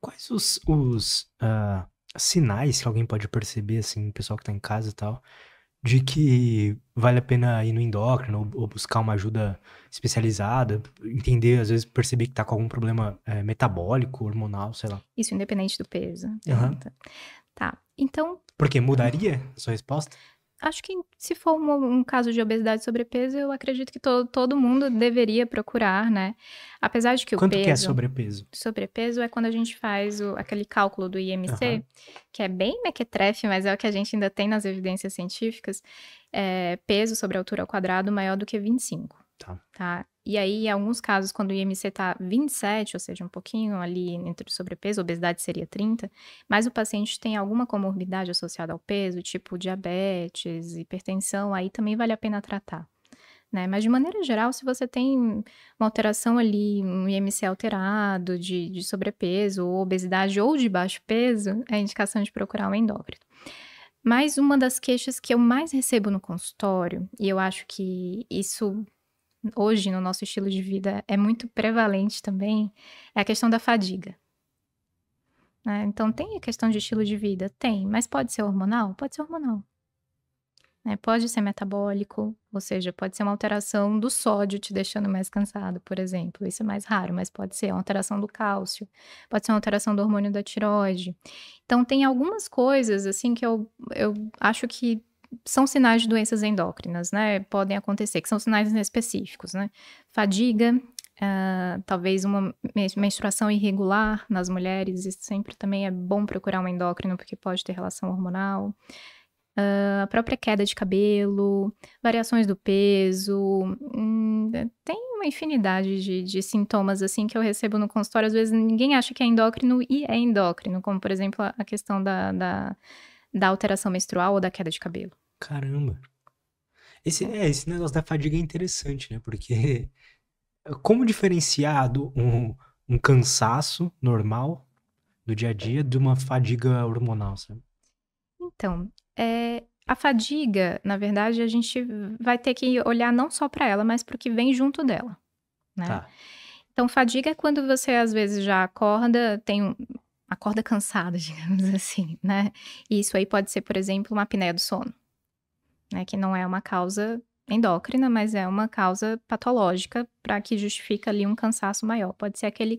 Quais os, os uh, sinais que alguém pode perceber, assim, pessoal que tá em casa e tal, de que vale a pena ir no endócrino ou, ou buscar uma ajuda especializada, entender, às vezes perceber que tá com algum problema é, metabólico, hormonal, sei lá. Isso, independente do peso. Uhum. Tá. Então. Porque mudaria a sua resposta? Acho que se for um, um, caso de obesidade e sobrepeso, eu acredito que to, todo mundo deveria procurar, né? Apesar de que Quanto o peso... Quanto que é sobrepeso? Sobrepeso é quando a gente faz o, aquele cálculo do IMC, uhum. que é bem mequetrefe, mas é o que a gente ainda tem nas evidências científicas. É, peso sobre altura ao quadrado maior do que 25. Tá. tá? E aí, em alguns casos, quando o IMC está 27, ou seja, um pouquinho ali entre o sobrepeso, obesidade seria 30, mas o paciente tem alguma comorbidade associada ao peso, tipo diabetes, hipertensão, aí também vale a pena tratar. Né? Mas de maneira geral, se você tem uma alteração ali, um IMC alterado, de, de sobrepeso, ou obesidade ou de baixo peso, é indicação de procurar um endócrino. Mas uma das queixas que eu mais recebo no consultório, e eu acho que isso hoje no nosso estilo de vida é muito prevalente também é a questão da fadiga. Né? Então, tem a questão de estilo de vida? Tem, mas pode ser hormonal? Pode ser hormonal. Né? Pode ser metabólico, ou seja, pode ser uma alteração do sódio te deixando mais cansado, por exemplo. Isso é mais raro, mas pode ser uma alteração do cálcio, pode ser uma alteração do hormônio da tiroide. Então, tem algumas coisas, assim, que eu, eu acho que são sinais de doenças endócrinas, né? Podem acontecer, que são sinais específicos, né? Fadiga, uh, talvez uma menstruação irregular nas mulheres, isso sempre também é bom procurar um endócrino, porque pode ter relação hormonal. Uh, a própria queda de cabelo, variações do peso, hum, é, tem uma infinidade de, de, sintomas assim que eu recebo no consultório. Às vezes ninguém acha que é endócrino e é endócrino, como por exemplo a questão da, da, da alteração menstrual ou da queda de cabelo. Caramba. Esse, é, esse negócio da fadiga é interessante, né? Porque como diferenciado um, um cansaço normal do dia a dia de uma fadiga hormonal, sabe? Então, é, a fadiga, na verdade, a gente vai ter que olhar não só para ela, mas para o que vem junto dela, né? Tá. Então, fadiga é quando você às vezes já acorda, tem um, acorda cansado, digamos assim, né? E isso aí pode ser, por exemplo, uma apneia do sono né? Que não é uma causa endócrina, mas é uma causa patológica para que justifica ali um cansaço maior. Pode ser aquele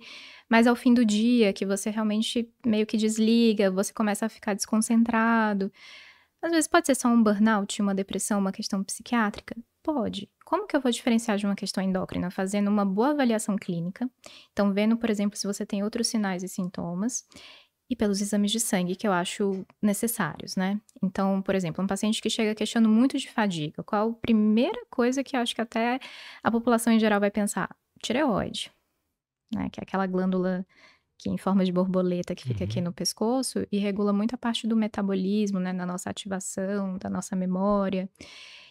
mais ao fim do dia que você realmente meio que desliga, você começa a ficar desconcentrado. Às vezes pode ser só um burnout, uma depressão, uma questão psiquiátrica. Pode. Como que eu vou diferenciar de uma questão endócrina? Fazendo uma boa avaliação clínica. Então, vendo, por exemplo, se você tem outros sinais e sintomas e pelos exames de sangue que eu acho necessários, né? Então, por exemplo, um paciente que chega questionando muito de fadiga, qual a primeira coisa que eu acho que até a população em geral vai pensar? Tireoide, né? Que é aquela glândula que em forma de borboleta que fica uhum. aqui no pescoço e regula muito a parte do metabolismo, né, na nossa ativação, da nossa memória.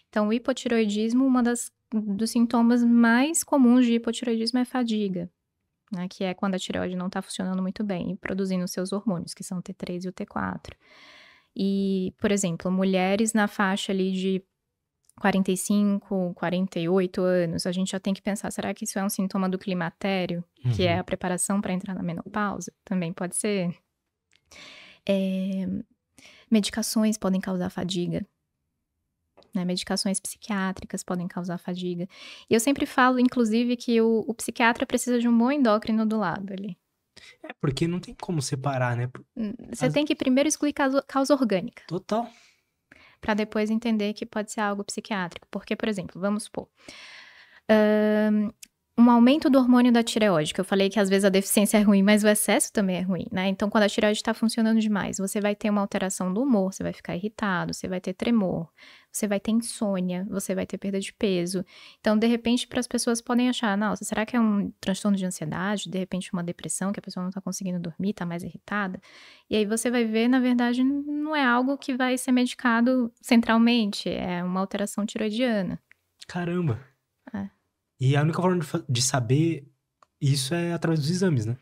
Então, o hipotiroidismo, uma das dos sintomas mais comuns de hipotiroidismo é fadiga né, que é quando a tireoide não está funcionando muito bem e produzindo seus hormônios, que são o T3 e o T4. E, por exemplo, mulheres na faixa ali de 45, 48 anos, a gente já tem que pensar, será que isso é um sintoma do climatério, uhum. que é uhum. a preparação para entrar na menopausa? Também pode ser. É... Medicações podem causar fadiga, né? Medicações psiquiátricas podem causar fadiga. E eu sempre falo, inclusive, que o, o psiquiatra precisa de um bom endócrino do lado ali. É, porque não tem como separar, né? Hum, você As... tem que primeiro excluir causa, causa orgânica. Total. Para depois entender que pode ser algo psiquiátrico. Porque, por exemplo, vamos supor. Uh, um aumento do hormônio da tireoide, que eu falei que às vezes a deficiência é ruim, mas o excesso também é ruim, né? Então, quando a tireoide está funcionando demais, você vai ter uma alteração do humor, você vai ficar irritado, você vai ter tremor, você vai ter insônia, você vai ter perda de peso. Então, de repente, para as pessoas podem achar, nossa, será que é um transtorno de ansiedade, de repente uma depressão, que a pessoa não está conseguindo dormir, está mais irritada? E aí você vai ver, na verdade, não é algo que vai ser medicado centralmente, é uma alteração tiroidiana. Caramba! É. E a única forma de saber isso é através dos exames, né?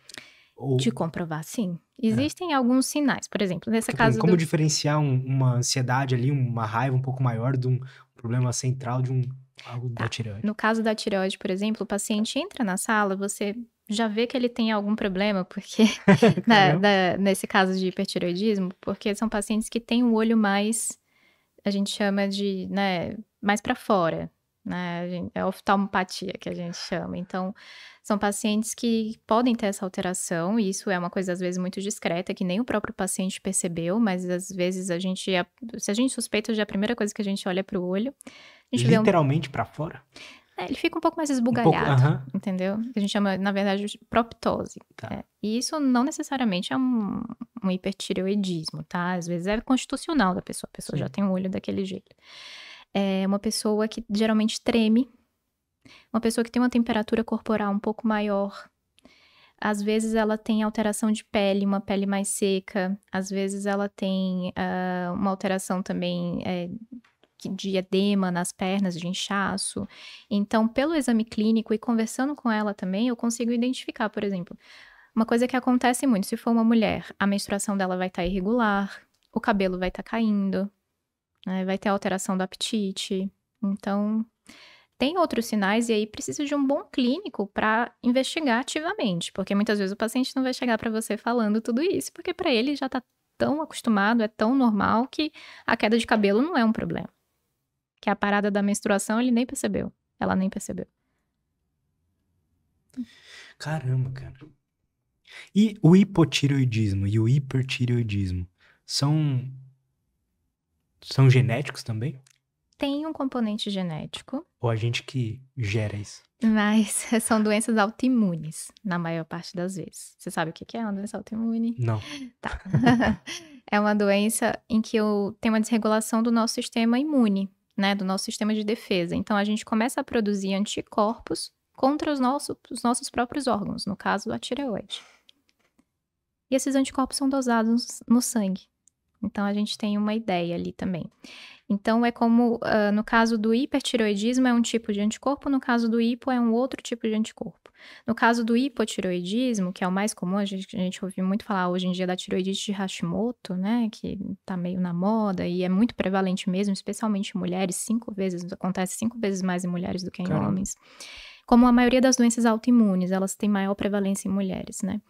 Ou... De comprovar, sim. É. Existem é. alguns sinais, por exemplo, nesse tipo, caso. Como do... diferenciar um, uma ansiedade ali, uma raiva um pouco maior de um problema central de um algo tá. da tireoide? No caso da tireoide, por exemplo, o paciente entra na sala, você já vê que ele tem algum problema, porque na, nesse caso de hipertiroidismo, porque são pacientes que têm o olho mais, a gente chama de, né, mais para fora, né? É oftalmopatia que a gente chama. Então, são pacientes que podem ter essa alteração, e isso é uma coisa às vezes muito discreta, que nem o próprio paciente percebeu, mas às vezes a gente, é, se a gente suspeita, já é a primeira coisa que a gente olha para o olho. Literalmente um... para fora? É, ele fica um pouco mais esbugalhado, um pouco, uh -huh. entendeu? Que a gente chama, na verdade, de proptose. Tá. É. E isso não necessariamente é um, um hipertireoidismo, tá? Às vezes é constitucional da pessoa, a pessoa Sim. já tem um olho daquele jeito é uma pessoa que geralmente treme, uma pessoa que tem uma temperatura corporal um pouco maior. Às vezes ela tem alteração de pele, uma pele mais seca. Às vezes ela tem uh, uma alteração também é, de edema nas pernas, de inchaço. Então, pelo exame clínico e conversando com ela também, eu consigo identificar, por exemplo, uma coisa que acontece muito: se for uma mulher, a menstruação dela vai estar tá irregular, o cabelo vai estar tá caindo, né? Vai ter alteração do apetite. Então, tem outros sinais e aí precisa de um bom clínico para investigar ativamente, porque muitas vezes o paciente não vai chegar para você falando tudo isso, porque para ele já está tão acostumado, é tão normal que a queda de cabelo não é um problema. Que a parada da menstruação ele nem percebeu, ela nem percebeu. Caramba, cara. E o hipotireoidismo e o hipertireoidismo são são genéticos também? Tem um componente genético. Ou a gente que gera isso. Mas são doenças autoimunes, na maior parte das vezes. Você sabe o que é uma doença autoimune? Não. Tá. é uma doença em que tem uma desregulação do nosso sistema imune, né? Do nosso sistema de defesa. Então a gente começa a produzir anticorpos contra os, nossos os nossos próprios órgãos, no caso a tireoide. E esses anticorpos são dosados no sangue. Então a gente tem uma ideia ali também. Então é como uh, no caso do hipertiroidismo é um tipo de anticorpo, no caso do hipo é um outro tipo de anticorpo. No caso do hipotiroidismo, que é o mais comum, a gente, a gente ouve muito falar hoje em dia da tiroidite de Hashimoto, né, que tá meio na moda e é muito prevalente mesmo, especialmente em mulheres, cinco vezes, acontece cinco vezes mais em mulheres do que em homens. Como a maioria das doenças autoimunes, elas têm maior prevalência em mulheres, né?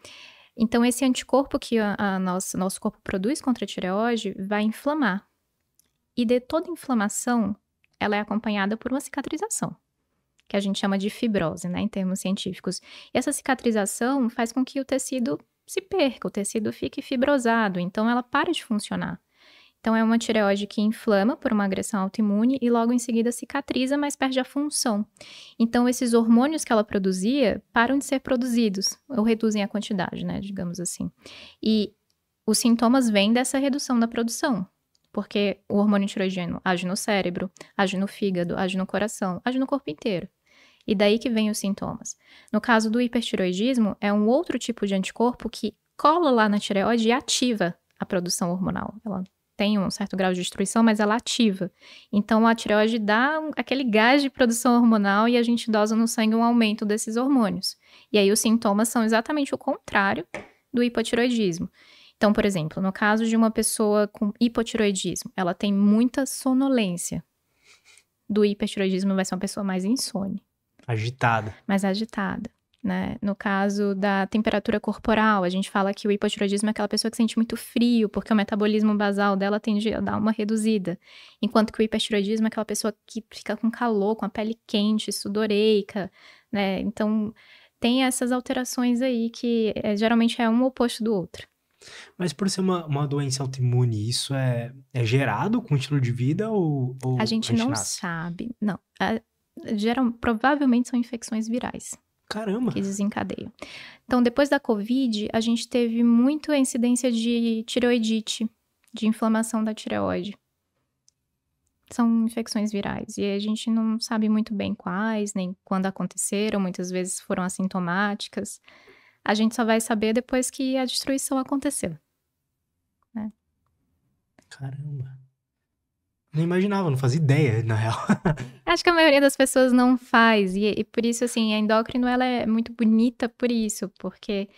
Então, esse anticorpo que a, a nosso, nosso corpo produz contra a tireoide vai inflamar. E de toda inflamação, ela é acompanhada por uma cicatrização, que a gente chama de fibrose, né, em termos científicos. E essa cicatrização faz com que o tecido se perca, o tecido fique fibrosado, então ela para de funcionar. Então, é uma tireoide que inflama por uma agressão autoimune e logo em seguida cicatriza, mas perde a função. Então, esses hormônios que ela produzia param de ser produzidos, ou reduzem a quantidade, né, digamos assim. E os sintomas vêm dessa redução da produção, porque o hormônio tiroidiano age no cérebro, age no fígado, age no coração, age no corpo inteiro. E daí que vêm os sintomas. No caso do hipertiroidismo, é um outro tipo de anticorpo que cola lá na tireoide e ativa a produção hormonal. Ela tem um certo grau de destruição, mas ela ativa. Então a tireoide dá aquele gás de produção hormonal e a gente dosa no sangue um aumento desses hormônios. E aí os sintomas são exatamente o contrário do hipotiroidismo. Então, por exemplo, no caso de uma pessoa com hipotiroidismo, ela tem muita sonolência. Do hipertiroidismo vai ser uma pessoa mais insone. Agitada. Mais agitada. Né? No caso da temperatura corporal, a gente fala que o hipotiroidismo é aquela pessoa que sente muito frio, porque o metabolismo basal dela tende a dar uma reduzida. Enquanto que o hipertiroidismo é aquela pessoa que fica com calor, com a pele quente, sudoreica, né? Então, tem essas alterações aí que é, geralmente é um oposto do outro. Mas por ser uma, uma doença autoimune, isso é, é gerado com o estilo de vida ou, ou a gente, a gente não nasce? sabe, não. A, é, geral, provavelmente são infecções virais. Caramba! Que desencadeiam. Então, depois da Covid, a gente teve muito incidência de tireoidite, de inflamação da tireoide. São infecções virais e a gente não sabe muito bem quais, nem quando aconteceram, muitas vezes foram assintomáticas. A gente só vai saber depois que a destruição aconteceu. Né? Caramba! não imaginava, não fazia ideia, na real. Acho que a maioria das pessoas não faz. E, e por isso, assim, a endócrino ela é muito bonita por isso, porque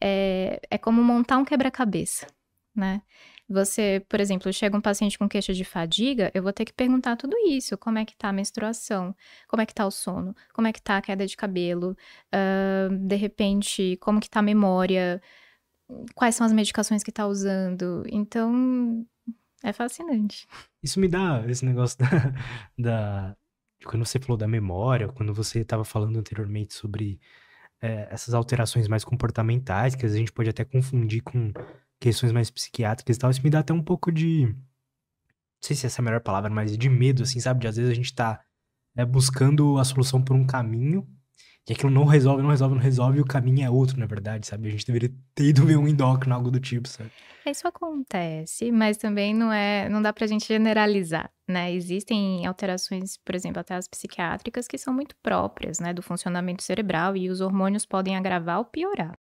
é, é como montar um quebra-cabeça, né? Você, por exemplo, chega um paciente com queixa de fadiga, eu vou ter que perguntar tudo isso: como é que tá a menstruação, como é que tá o sono, como é que tá a queda de cabelo, uh, de repente, como que tá a memória, quais são as medicações que tá usando. Então, é fascinante. Isso me dá esse negócio da, da quando você falou da memória, quando você estava falando anteriormente sobre é, essas alterações mais comportamentais, que às vezes a gente pode até confundir com questões mais psiquiátricas e tal, isso me dá até um pouco de. Não sei se essa é a melhor palavra, mas de medo, assim, sabe? De às vezes a gente tá é, buscando a solução por um caminho e aquilo não resolve, não resolve, não resolve, e o caminho é outro, na verdade, sabe? A gente deveria ter ido ver um endócrino, algo do tipo, sabe? Isso acontece, mas também não é, não dá pra gente generalizar, né? Existem alterações, por exemplo, até as psiquiátricas, que são muito próprias, né, do funcionamento cerebral, e os hormônios podem agravar ou piorar.